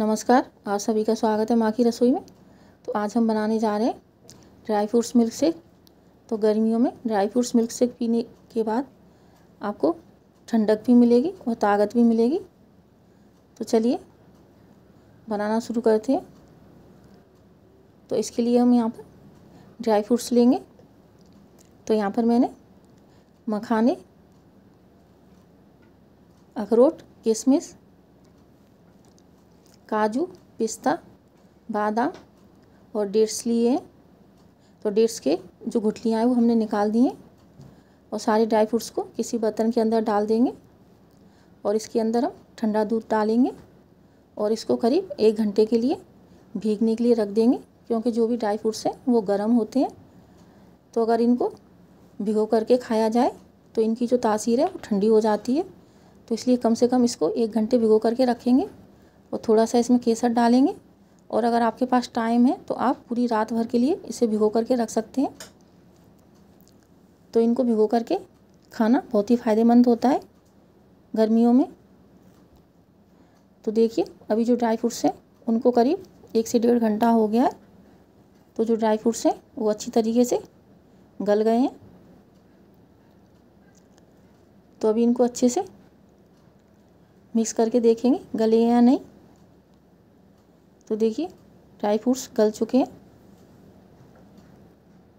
नमस्कार आप सभी का स्वागत है माँ की रसोई में तो आज हम बनाने जा रहे हैं ड्राई फ्रूट्स मिल्क शेक तो गर्मियों में ड्राई फ्रूट्स मिल्क शेक पीने के बाद आपको ठंडक भी मिलेगी और ताकत भी मिलेगी तो चलिए बनाना शुरू करते हैं तो इसके लिए हम यहाँ पर ड्राई फ्रूट्स लेंगे तो यहाँ पर मैंने मखाने अखरोट किशमिश काजू पिस्ता बादाम और डेट्स लिए हैं तो डेट्स के जो गुठलियाँ हैं वो हमने निकाल दी हैं और सारे ड्राई फ्रूट्स को किसी बर्तन के अंदर डाल देंगे और इसके अंदर हम ठंडा दूध डालेंगे और इसको करीब एक घंटे के लिए भीगने के लिए रख देंगे क्योंकि जो भी ड्राई फ्रूट्स हैं वो गर्म होते हैं तो अगर इनको भिगो करके खाया जाए तो इनकी जो तासीर है वो ठंडी हो जाती है तो इसलिए कम से कम इसको एक घंटे भिगो करके रखेंगे और थोड़ा सा इसमें केसर डालेंगे और अगर आपके पास टाइम है तो आप पूरी रात भर के लिए इसे भिगो करके रख सकते हैं तो इनको भिगो करके खाना बहुत ही फ़ायदेमंद होता है गर्मियों में तो देखिए अभी जो ड्राई फ्रूट्स हैं उनको करीब एक से डेढ़ घंटा हो गया है तो जो ड्राई फ्रूट्स हैं वो अच्छी तरीके से गल गए हैं तो अभी इनको अच्छे से मिक्स करके देखेंगे गले या नहीं तो देखिए ड्राई फ्रूट्स गल चुके हैं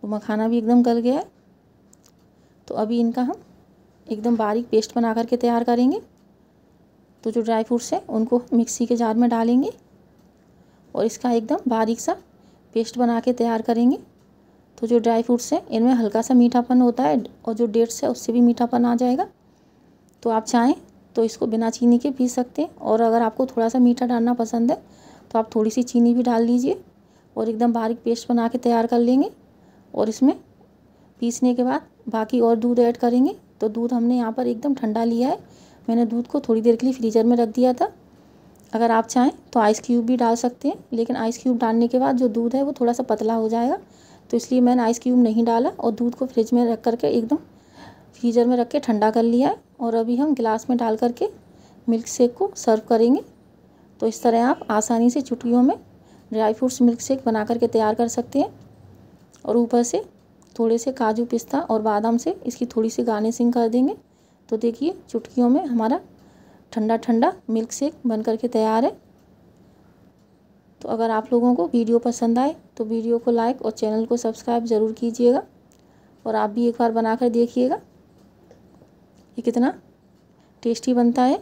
तो मखाना भी एकदम गल गया है तो अभी इनका हम एकदम बारीक पेस्ट बना करके तैयार करेंगे तो जो ड्राई फ्रूट्स हैं उनको मिक्सी के जार में डालेंगे और इसका एकदम बारीक सा पेस्ट बना के तैयार करेंगे तो जो ड्राई फ्रूट्स हैं इनमें हल्का सा मीठापन होता है और जो डेट्स है उससे भी मीठापन आ जाएगा तो आप चाहें तो इसको बिना चीनी के पी सकते हैं और अगर आपको थोड़ा सा मीठा डालना पसंद है तो आप थोड़ी सी चीनी भी डाल लीजिए और एकदम बारीक पेस्ट बना के तैयार कर लेंगे और इसमें पीसने के बाद बाकी और दूध ऐड करेंगे तो दूध हमने यहाँ पर एकदम ठंडा लिया है मैंने दूध को थोड़ी देर के लिए फ्रीजर में रख दिया था अगर आप चाहें तो आइस क्यूब भी डाल सकते हैं लेकिन आइस क्यूब डालने के बाद जो दूध है वो थोड़ा सा पतला हो जाएगा तो इसलिए मैंने आइस क्यूब नहीं डाला और दूध को फ्रिज में रख करके एकदम फ्रीजर में रख के ठंडा कर लिया है और अभी हम गिलास में डाल करके मिल्क शेक को सर्व करेंगे तो इस तरह आप आसानी से चुटकियों में ड्राई फ्रूट्स मिल्क शेक बना करके तैयार कर सकते हैं और ऊपर से थोड़े से काजू पिस्ता और बादाम से इसकी थोड़ी सी गार्निशिंग कर देंगे तो देखिए चुटकियों में हमारा ठंडा ठंडा मिल्क शेक बन करके तैयार है तो अगर आप लोगों को वीडियो पसंद आए तो वीडियो को लाइक और चैनल को सब्सक्राइब ज़रूर कीजिएगा और आप भी एक बार बनाकर देखिएगा ये कितना टेस्टी बनता है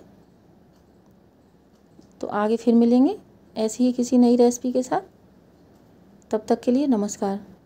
आगे फिर मिलेंगे ऐसी ही किसी नई रेसिपी के साथ तब तक के लिए नमस्कार